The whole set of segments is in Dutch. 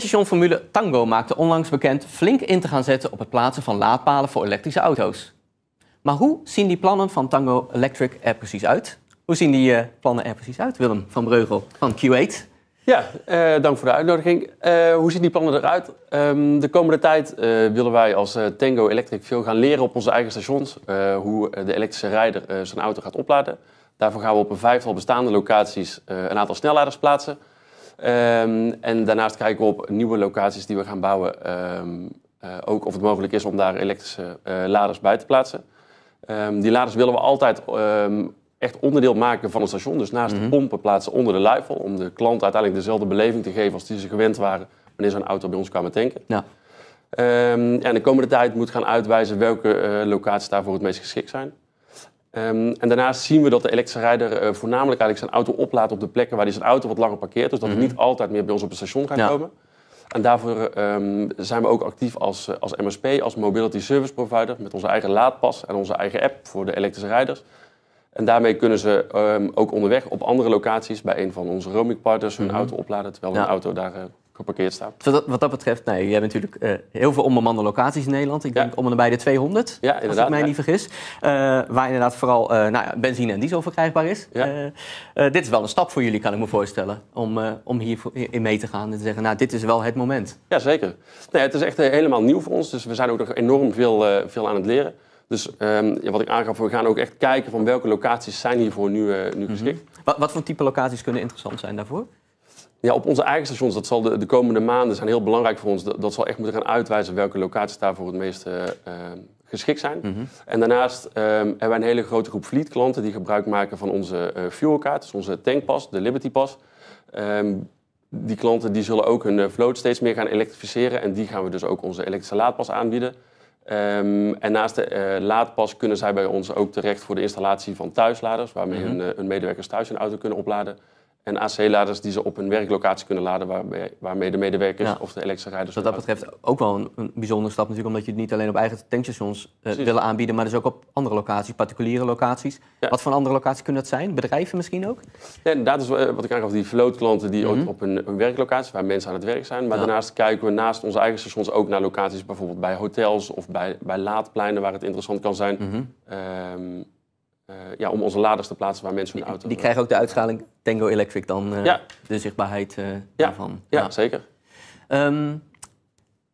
Formule Tango maakte onlangs bekend flink in te gaan zetten op het plaatsen van laadpalen voor elektrische auto's. Maar hoe zien die plannen van Tango Electric er precies uit? Hoe zien die eh, plannen er precies uit, Willem van Breugel van Q8? Ja, eh, dank voor de uitnodiging. Eh, hoe zien die plannen eruit? Ehm, de komende tijd willen wij als Tango Electric veel gaan leren op onze eigen stations hoe de elektrische rijder zijn auto gaat opladen. Daarvoor gaan we op een vijftal bestaande locaties een aantal snelladers plaatsen. Ehm, en daarnaast kijken we op nieuwe locaties die we gaan bouwen. Ehm, eh, ook of het mogelijk is om daar elektrische eh, laders bij te plaatsen. Ehm, die laders willen we altijd echt onderdeel maken van het station. Dus naast mhm. de pompen plaatsen onder de luifel. Om de klant uiteindelijk dezelfde beleving te geven als die ze gewend waren wanneer ze een auto bij ons kwamen tanken. Ja. en de komende tijd moet gaan uitwijzen welke eh, locaties daarvoor het meest geschikt zijn. Ehm, en daarnaast zien we dat de elektrische rijder eh, voornamelijk eigenlijk zijn auto oplaat op de plekken waar hij zijn auto wat langer parkeert. Dus dat hij mhm. niet altijd meer bij ons op het station gaat komen. En daarvoor ehm, zijn we ook actief als, eh, als MSP, als Mobility Service Provider, met onze eigen laadpas en onze eigen app voor de elektrische rijders. En daarmee kunnen ze ehm, ook onderweg op andere locaties bij een van onze roaming partners hun mhm. auto opladen, terwijl hun auto daar uh, geparkeerd staat. Dus wat dat betreft, nee, je hebt natuurlijk eh, heel veel onbemande locaties in Nederland. Ik denk om en bij de 200, als ik mij niet vergis. Eh, waar inderdaad vooral eh, nou, benzine en diesel verkrijgbaar is. dit is wel een stap voor jullie, kan ik me voorstellen. Om, om hierin mee te gaan en te zeggen, nou, dit is wel het moment. Ja, zeker. het is echt helemaal nieuw voor ons. Dus we zijn ook nog enorm veel, veel aan het leren. Dus ehm, ja, wat ik aangaf, we gaan ook echt kijken van welke locaties zijn hiervoor nu, nu mhm. geschikt. wat, wat, voor type locaties kunnen interessant zijn daarvoor? Ja, op onze eigen stations, dat zal de, de, komende maanden zijn heel belangrijk voor ons. Dat, zal echt moeten gaan uitwijzen welke locaties daarvoor het meeste uh, geschikt zijn. Mhm. En daarnaast ehm, hebben wij een hele grote groep fleetklanten die gebruik maken van onze uh, fuelkaart, dus onze tankpas, de Liberty Pas. Ehm, die klanten die zullen ook hun eh, vloot steeds meer gaan elektrificeren en die gaan we dus ook onze elektrische laadpas aanbieden. Ehm, en naast de laadpas kunnen zij bij ons ook terecht voor de installatie van thuisladers, waarmee mhm. hun, hun medewerkers thuis hun auto kunnen opladen en AC-laders die ze op hun werklocatie kunnen laden, waarmee, de medewerkers of de elektrische rijders. Dus dat, dat betreft ook wel een, een, bijzondere stap natuurlijk, omdat je het niet alleen op eigen tankstations uh, willen aanbieden, maar dus ook op andere locaties, particuliere locaties. Wat voor andere locaties kunnen dat zijn? Bedrijven misschien ook? Ja, inderdaad, is dus, eh, wat ik aangaf, die vlootklanten die mhm. ook op hun, werklocatie, waar mensen aan het werk zijn. Maar daarnaast kijken we naast onze eigen stations ook naar locaties, bijvoorbeeld bij hotels of bij, bij laadpleinen, waar het interessant kan zijn. Mhm. Ehm, eh, ja, om onze laders te plaatsen waar mensen hun auto... Die, die krijgen ook de uitschaling Tango Electric dan, eh, de zichtbaarheid eh, daarvan. Ja, nou. zeker. Ehm,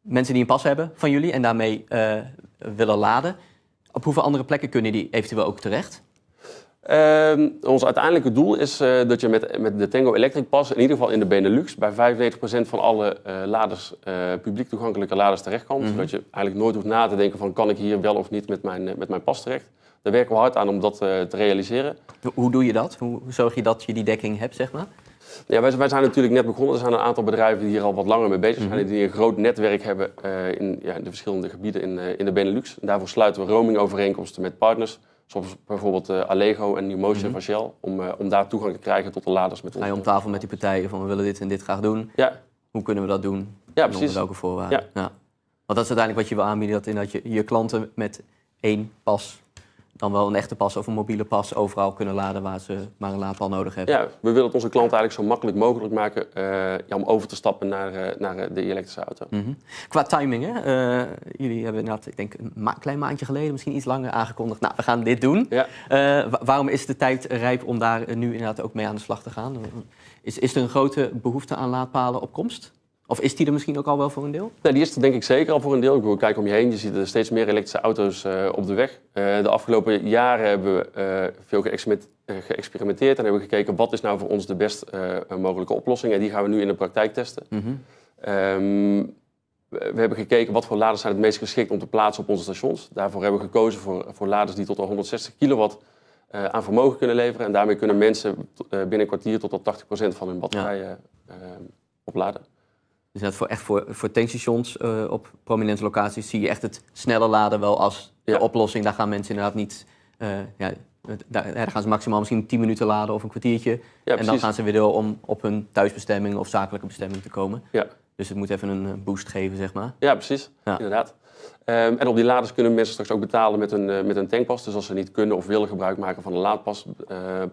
mensen die een pas hebben van jullie en daarmee willen laden, op hoeveel andere plekken kunnen die eventueel ook terecht? Ehm, ons uiteindelijke doel is eh, dat je met, met de Tango Electric Pas, in ieder geval in de Benelux, bij 95% van alle eh, laders, eh, publiek toegankelijke laders terecht kan. Mhm. Zodat je eigenlijk nooit hoeft na te denken van kan ik hier wel of niet met mijn, met mijn pas terecht. Daar werken we hard aan om dat te realiseren. Hoe doe je dat? Hoe zorg je dat je die dekking hebt, zeg maar? Ja, wij, zijn natuurlijk net begonnen. Er zijn een aantal bedrijven die hier al wat langer mee bezig zijn. Mm Die een groot netwerk hebben in, ja, de verschillende gebieden in, in de Benelux. En daarvoor sluiten we roaming-overeenkomsten met partners Zoals bijvoorbeeld eh, Allego en New Motion mhm. van Shell. Om, eh, om daar toegang te krijgen tot de laders. Met Ga je om tafel met die partijen van we willen dit en dit graag doen. Ja. Hoe kunnen we dat doen? Ja, precies. welke voorwaarden? Ja. ja. Want dat is uiteindelijk wat je wil aanbieden. Dat, in dat je je klanten met één pas dan wel een echte pas of een mobiele pas overal kunnen laden waar ze maar een laadpaal nodig hebben. Ja, we willen het onze klanten eigenlijk zo makkelijk mogelijk maken eh, om over te stappen naar, eh, naar eh, de elektrische auto. Mhm. Qua timing, hè? jullie hebben inderdaad, ik denk een klein maandje geleden, misschien iets langer aangekondigd. Nou, we gaan dit doen. waarom is de tijd rijp om daar nu inderdaad ook mee aan de slag te gaan? Is, is er een grote behoefte aan laadpalen op komst? Of is die er misschien ook al wel voor een deel? Nou, die is er denk ik zeker al voor een deel. Ik kijk om je heen, je ziet er steeds meer elektrische auto's eh, op de weg. Eh, de afgelopen jaren hebben we eh, veel geëxperimenteerd en hebben we gekeken wat is nou voor ons de best mogelijke oplossing. En die gaan we nu in de praktijk testen. Mhm. Ehm, we hebben gekeken wat voor laders zijn het meest geschikt om te plaatsen op onze stations. Daarvoor hebben we gekozen voor, voor laders die tot al 160 kilowatt aan vermogen kunnen leveren. En daarmee kunnen mensen binnen een kwartier tot 80% van hun batterijen opladen. Dus net voor, echt voor, tankstations eh, op prominente locaties zie je echt het snelle laden wel als oplossing. Daar gaan mensen inderdaad niet. Uh, ja, daar, gaan ze maximaal misschien 10 minuten laden of een kwartiertje. en dan gaan ze weer door om op hun thuisbestemming of zakelijke bestemming te komen. Ja. Dus het moet even een eh, boost geven, zeg maar. Ja, precies. Inderdaad. Ehm, en op die laders kunnen mensen straks ook betalen met een, met een tankpas. Dus als ze niet kunnen of willen gebruik maken van een laadpas,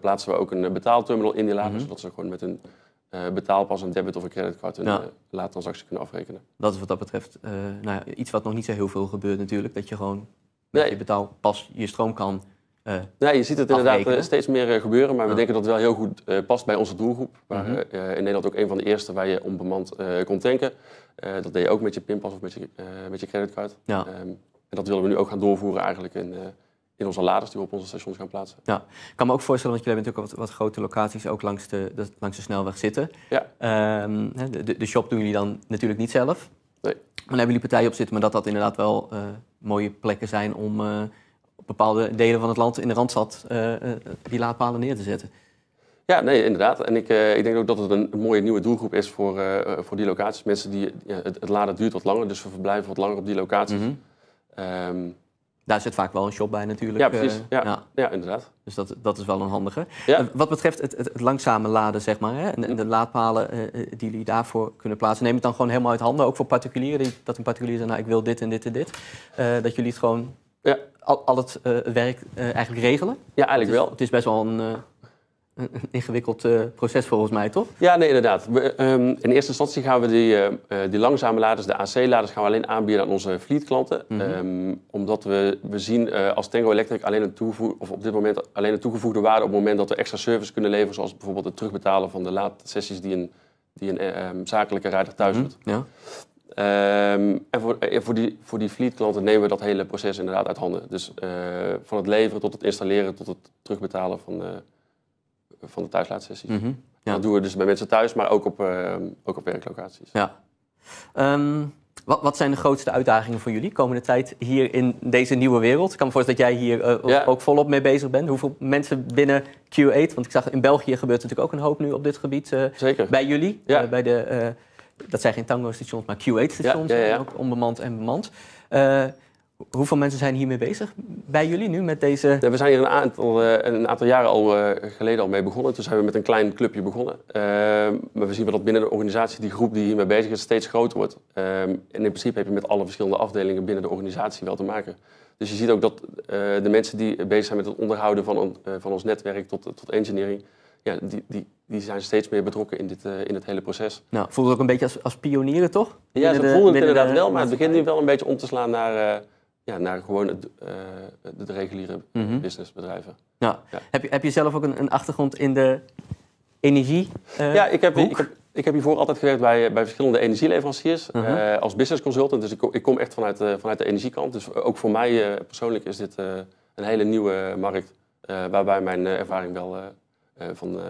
plaatsen we ook een betaalterminal in die laders. Mhm. Zodat ze gewoon met hun eh, betaal pas een debit of een creditcard en ja. Eh, transactie kunnen afrekenen. Dat is wat dat betreft eh, nou ja, iets wat nog niet zo heel veel gebeurt natuurlijk. Dat je gewoon je betaal pas je stroom kan uh, je ziet het inderdaad steeds meer gebeuren, maar we denken dat het wel heel goed past bij onze doelgroep. Waar mm in Nederland ook een van de eerste waar je onbemand kon tanken. dat deed je ook met je pinpas of met je, met je creditcard. Ja. Ehm, en dat willen we nu ook gaan doorvoeren eigenlijk in, in onze laders die we op onze stations gaan plaatsen. Ja, ik kan me ook voorstellen, want jullie hebben natuurlijk wat, wat grote locaties ook langs de, langs de snelweg zitten. Ja. Ehm, de, de, shop doen jullie dan natuurlijk niet zelf. Nee. Dan hebben jullie partijen op zitten, maar dat dat inderdaad wel eh, mooie plekken zijn om op eh, bepaalde delen van het land in de Randstad uh, die laadpalen neer te zetten. Ja, nee, inderdaad. En ik, ik denk ook dat het een mooie nieuwe doelgroep is voor, voor die locaties. Mensen die, het, laden duurt wat langer, dus we verblijven wat langer op die locaties. Mhm. Ehm, daar zit vaak wel een shop bij natuurlijk. Ja, precies. Eh, ja, ja. inderdaad. Dus dat, dat is wel een handige. Eh, wat betreft het, het, langzame laden, zeg maar, hè, en, de laadpalen eh, die jullie daarvoor kunnen plaatsen, neem het dan gewoon helemaal uit handen. Ook voor particulieren, die, dat een particulier zegt, nou, ik wil dit en dit en dit. dat jullie het gewoon ja. al, het werk eigenlijk regelen. Ja, eigenlijk wel. Het is best wel een een ingewikkeld eh, proces volgens mij, toch? Ja, nee, inderdaad. We, ehm, in eerste instantie gaan we die, eh, eh, die langzame laders, de AC-laders, gaan we alleen aanbieden aan onze fleetklanten. Mhm. Ehm, omdat we, we zien als Tango Electric alleen een, of op dit moment alleen een toegevoegde waarde op het moment dat we extra service kunnen leveren, zoals bijvoorbeeld het terugbetalen van de laadsessies die een, die een ehm, zakelijke rijder thuis mhm, doet. en voor, voor, die, voor die fleet nemen we dat hele proces inderdaad uit handen. Dus van het leveren tot het installeren tot het terugbetalen van van de thuislaadsessies. Mhm. ja. Dat doen we dus bij mensen thuis, maar ook op, ehm, ook op werklocaties. Ja. Ehm, wat, wat, zijn de grootste uitdagingen voor jullie komende tijd hier in deze nieuwe wereld? Ik kan me voorstellen dat jij hier eh, ook volop mee bezig bent. Hoeveel mensen binnen Q8? Want ik zag in België gebeurt natuurlijk ook een hoop nu op dit gebied. Eh, Zeker. Bij jullie, eh, bij de, dat zijn geen tango-stations, maar Q8-stations. Ook onbemand en bemand. Hoeveel mensen zijn hiermee bezig bij jullie nu met deze? we zijn hier een aantal, eh, een aantal jaren al eh, geleden al mee begonnen. Toen zijn we met een klein clubje begonnen. Eh, maar we zien wel dat binnen de organisatie die groep die hiermee bezig is steeds groter wordt. en in principe heb je met alle verschillende afdelingen binnen de organisatie wel te maken. Dus je ziet ook dat de mensen die bezig zijn met het onderhouden van, een, van ons netwerk tot, tot engineering, ja, die, die, die zijn steeds meer betrokken in, dit, in het hele proces. Nou, voelde het ook een beetje als, als pionieren, toch? Ja, dat ze voelden het inderdaad wel, maar het begint nu wel een beetje om te slaan naar, ja, naar gewoon het, de eh, reguliere mhm. businessbedrijven. Ja. Heb, je, heb je zelf ook een, een achtergrond in de energie? Uh, ja, ik heb, ik heb, hiervoor altijd gewerkt bij, bij verschillende energieleveranciers mhm. eh, als business consultant. Dus ik, ik kom echt vanuit, vanuit de energiekant. Dus ook voor mij persoonlijk is dit een hele nieuwe markt waarbij mijn ervaring wel van,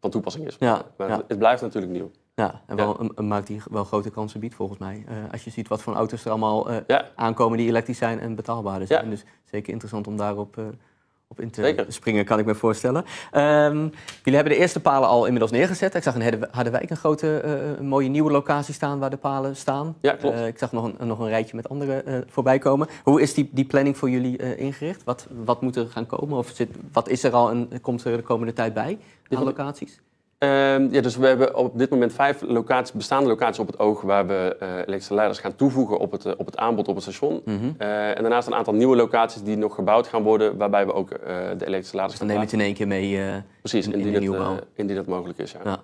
van toepassing is. Ja, maar het blijft natuurlijk nieuw. Ja, en wel, Een, maakt die wel grote kansen biedt volgens mij. Eh, als je ziet wat voor auto's er allemaal eh, aankomen die elektrisch zijn en betaalbaar zijn. Dus zeker interessant om daarop eh, op in te springen, kan ik me voorstellen. Ehm, jullie hebben de eerste palen al inmiddels neergezet. Ik zag in Harderwijk een grote, mooie nieuwe locatie staan waar de palen staan. ik zag nog een, nog een rijtje met andere voorbij komen. Hoe is die, die planning voor jullie ingericht? Wat, wat moet er gaan komen? Of zit, wat is er al en komt er de komende tijd bij aan locaties? Ehm, ja, dus we hebben op dit moment vijf locaties, bestaande locaties op het oog waar we eh, elektrische leiders gaan toevoegen op het, eh, op het aanbod op het station. Mhm. Eh, en daarnaast een aantal nieuwe locaties die nog gebouwd gaan worden, waarbij we ook de elektrische leiders gaan Dan neem het in één keer mee Precies, in, in, in die dat, indien dat mogelijk is. Ja. ja.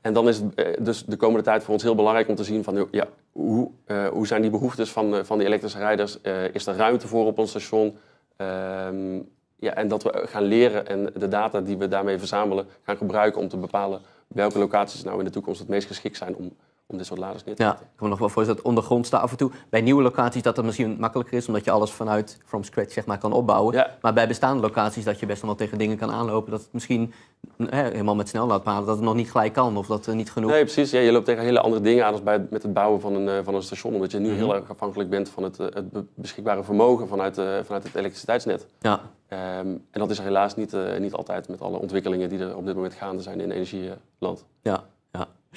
En dan is het dus de komende tijd voor ons heel belangrijk om te zien van ja, hoe, hoe zijn die behoeftes van, van die elektrische rijders? is er ruimte voor op ons station? Ehm, ja, en dat we gaan leren en de data die we daarmee verzamelen gaan gebruiken om te bepalen welke locaties nou in de toekomst het meest geschikt zijn om om dit soort laders neer Ja, ik kan me nog wel voorstellen dat ondergrond staat af en toe. Bij nieuwe locaties dat dat misschien makkelijker is, omdat je alles vanuit from scratch zeg maar, kan opbouwen. Maar bij bestaande locaties dat je best wel tegen dingen kan aanlopen, dat het misschien hè, helemaal met snelheid halen, dat het nog niet gelijk kan of dat er niet genoeg... Nee, precies. Ja, je loopt tegen hele andere dingen aan als bij, met het bouwen van een, eh, van een station, omdat je nu mhm. heel erg afhankelijk bent van het, eh, het beschikbare vermogen vanuit, eh, vanuit het elektriciteitsnet. Ja. Ehm, en dat is helaas niet, niet altijd met alle ontwikkelingen die er op dit moment gaande zijn in energieland. Ja,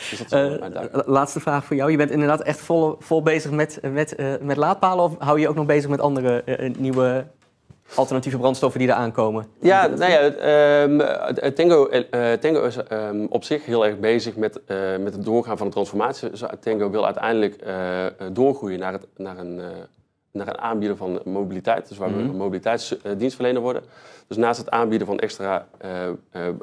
dus eh, laatste vraag voor jou. Je bent inderdaad echt vol, vol bezig met, met, eh, met laadpalen. Of hou je ook nog bezig met andere eh, nieuwe alternatieve brandstoffen die er aankomen? Ja, nou ja, ehm, Tango, Tango is ehm, op zich heel erg bezig met, met het doorgaan van de transformatie. Dus, tango wil uiteindelijk doorgroeien naar, het, naar een naar het aanbieden van mobiliteit. Dus waar we mhm. een mobiliteitsdienstverlener worden. Dus naast het aanbieden van extra eh, eh,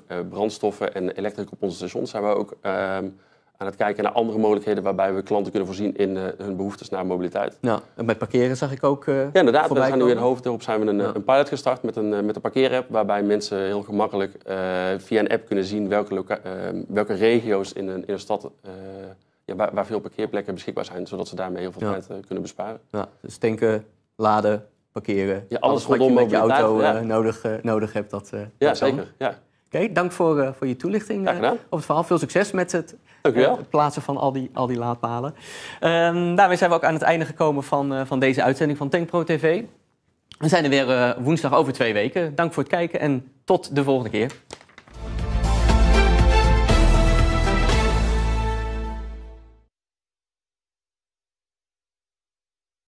eh, brandstoffen en elektric op onze stations zijn we ook ehm, aan het kijken naar andere mogelijkheden waarbij we klanten kunnen voorzien in hun behoeftes naar mobiliteit. Ja, en met parkeren zag ik ook. ja, inderdaad. We zijn nu in Hoofddorp zijn we een, een, pilot gestart met een, met een parkeerapp, waarbij mensen heel gemakkelijk via een app kunnen zien welke, welke regio's in een, in een stad waar, veel parkeerplekken beschikbaar zijn, zodat ze daarmee heel veel tijd eh, kunnen besparen. Ja, dus tanken, laden, parkeren. alles, alles wat je met je auto eh, nodig, eh, nodig hebt. Dat, ja, zeker. Ja. Oké, dank voor, uh, voor je toelichting uh, op het verhaal. Veel succes met het, plaatsen van al die, al die laadpalen. Ehm, daarmee zijn we ook aan het einde gekomen van, van deze uitzending van Tankpro TV. We zijn er weer woensdag over twee weken. Dank voor het kijken en tot de volgende keer.